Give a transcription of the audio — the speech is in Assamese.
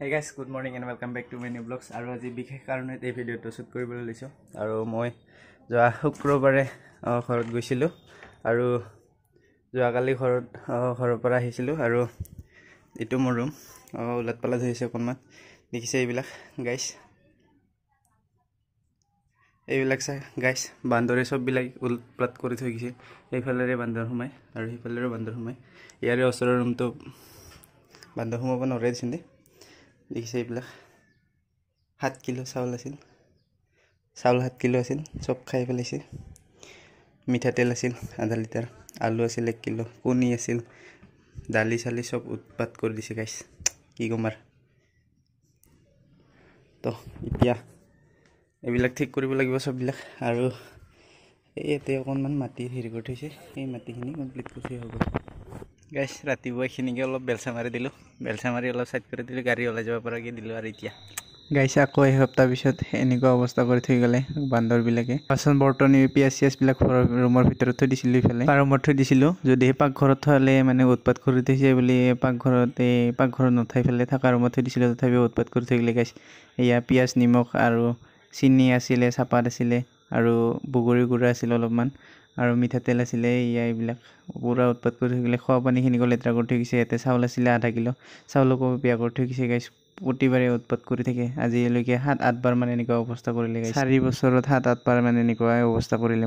hey guys good morning and welcome back to my new vlogs আৰু আজি বিশেষ কাৰণত এই ভিডিঅ'টো শ্বুট কৰিবলৈ লৈছোঁ আৰু মই যোৱা শুক্ৰবাৰে ঘৰত গৈছিলোঁ আৰু যোৱাকালি ঘৰত ঘৰৰ পৰা আহিছিলোঁ আৰু এইটো মোৰ ৰুম ওলাত পালা ধৰিছে অকণমান দেখিছে এইবিলাক গাইছ এইবিলাক চাই গাইছ বান্দৰে চববিলাক ওলপাত কৰি থৈ গৈছে সেইফালেৰে বান্দৰ সোমায় আৰু সেইফালেৰে বান্দৰ সোমায় ইয়াৰে ওচৰৰ ৰুমটো বান্দৰ সোমাব নোৱাৰে দিছে দেই দেখিছে এইবিলাক সাত কিলো চাউল আছিল চাউল সাত কিলো আছিল চব খাই পেলাইছে মিঠাতেল আছিল আধা লিটাৰ আলু আছিল এক কিলো কণী আছিল দালি চালি চব উৎপাত কৰি দিছে গাইচ কি ক'ম আৰু তো এতিয়া এইবিলাক ঠিক কৰিব লাগিব চববিলাক আৰু এই ইয়াতে অকণমান মাটি হেৰি কৰি থৈছে সেই মাটিখিনি কমপ্লিট কৰিছে হ'ব গাইছ ৰাতিপুৱা এইখিনিকে অলপ বেলচা মাৰি দিলোঁ বেলচা মাৰি অলপ চাইড কৰি দিলোঁ গাড়ী ওলাই যাব পৰাকৈ দিলোঁ আৰু এতিয়া গাইছে আকৌ এসপ্তাহ পিছত এনেকুৱা অৱস্থা কৰি থৈ গ'লে বান্দৰবিলাকে বাচন বৰ্তন U P S C S বিলাক ৰুমৰ ভিতৰত থৈ দিছিলোঁ ইফালে ৰুমত থৈ দিছিলোঁ যদিহে পাকঘৰত থ'লে মানে উৎপাত কৰি থৈছে বুলি পাকঘৰত এই পাকঘৰত নথৈ পেলাই থকা ৰুমত থৈ দিছিলোঁ তথাপিও উৎপাত কৰি থৈ গ'লে গাইছ এয়া পিঁয়াজ নিমখ আৰু চেনি আছিলে চাহপাত আছিলে আৰু বগৰী গুড়া আছিল অলপমান আৰু মিঠাতেল আছিলে এইয়া এইবিলাক পূৰা উৎপাত কৰি থাকিলে খোৱা পানীখিনি পানীখিনিকো লেতেৰা কৰি থৈ গৈছে ইয়াতে চাউল আছিলে আধা কিলো চাউলকো বেয়া কৰি থৈ গৈছে গাইছ প্ৰতিবাৰে উৎপাত কৰি থাকে আজিলৈকে সাত আঠবাৰ মানে এনেকুৱা অৱস্থা কৰিলে চাৰি বছৰত সাত আঠবাৰ মানে এনেকুৱাই অৱস্থা কৰিলে